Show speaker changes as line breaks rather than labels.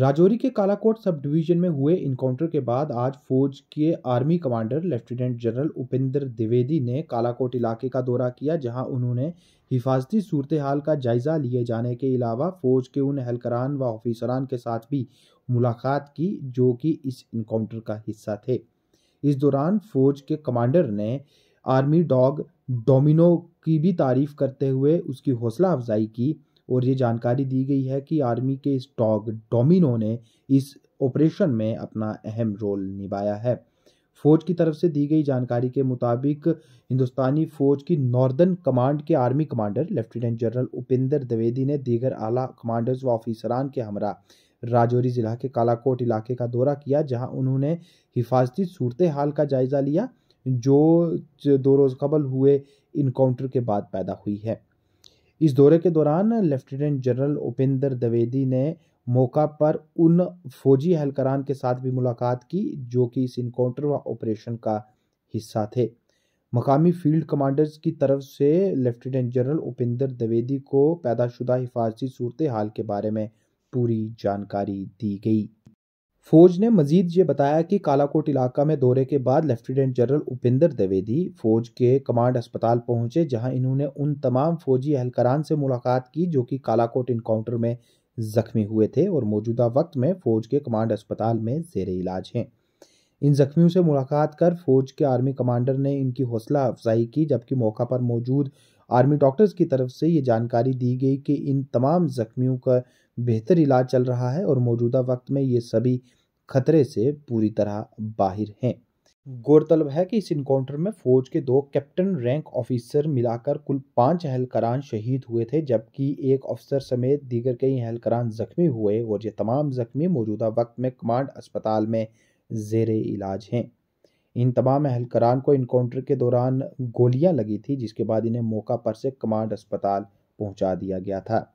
राजौरी के Kalakot sub division में हुए इनकाउंटर के बाद आज फौज के army commander lieutenant general Upendra Dwivedi ने कालाकोट इलाके का दौरा किया जहां उन्होंने हिफाजती सूरत हाल का जायजा लिए जाने के अलावा फौज के उन अहलकरान व ऑफिसरान के साथ भी मुलाकात की जो कि इस इनकाउंटर का हिस्सा थे इस दौरान फौज के कमांडर ने आर्मी डॉग डोमिनो की भी तारीफ करते हुए उसकी हौसला अफजाई की और ये जानकारी दी गई है कि आर्मी के इस डॉग डोमिनो ने इस ऑपरेशन में अपना अहम रोल निभाया है फौज की तरफ से दी गई जानकारी के मुताबिक हिंदुस्तानी फौज की नॉर्दर्न कमांड के army commander lieutenant general Upendra Dwivedi ने दीगर आला कमांडर्स व ऑफिसरान के हमरा राजौरी ज़िला के कालाकोट इलाके का दौरा किया जहां उन्होंने हिफाजती सूरत हाल का जायज़ा लिया जो दो रोज़ कबल हुए इनकाउंटर के बाद पैदा हुई है इस दौरे के दौरान लेफ्टिनेंट जनरल उपेंद्र द्विवेदी ने मौका पर उन फौजी अहलकारान के साथ भी मुलाकात की जो कि इस इनकाउंटर व ऑपरेशन का हिस्सा थे मकामी फील्ड कमांडर्स की तरफ से लेफ्टिनेंट जनरल उपेंद्र द्विवेदी को पैदाशुदा हिफाजती सूरत हाल के बारे में पूरी जानकारी दी गई फौज ने मजीद ये बताया कि कालाकोट इलाका में दौरे के बाद लेफ्टिनेंट जनरल उपेंद्र द्विवेदी फौज के कमांड अस्पताल पहुंचे जहां इन्होंने उन तमाम फौजी एहलकारान से मुलाकात की जो कि कालाकोट इनकाउंटर में जख्मी हुए थे और मौजूदा वक्त में फौज के कमांड अस्पताल में जेर इलाज हैं इन जख्मियों से मुलाकात कर फौज के आर्मी कमांडर ने इनकी हौसला अफजाई की जबकि मौका पर मौजूद आर्मी डॉक्टर्स की तरफ से ये जानकारी दी गई कि इन तमाम जख्मियों का बेहतर इलाज चल रहा है और मौजूदा वक्त में ये सभी खतरे से पूरी तरह बाहर हैं गौरतलब है कि इस इनकाउंटर में फौज के दो कैप्टन रैंक ऑफिसर मिलाकर कुल पांच अहलकरान शहीद हुए थे जबकि एक अफसर समेत दीगर कई अहलकरान जख्मी हुए और ये तमाम जख्मी मौजूदा वक्त में कमांड अस्पताल में जेर इलाज हैं इन तमाम अहलकरान को इनकाउंटर के दौरान गोलियां लगी थी जिसके बाद इन्हें मौका पर से कमांड अस्पताल पहुंचा दिया गया था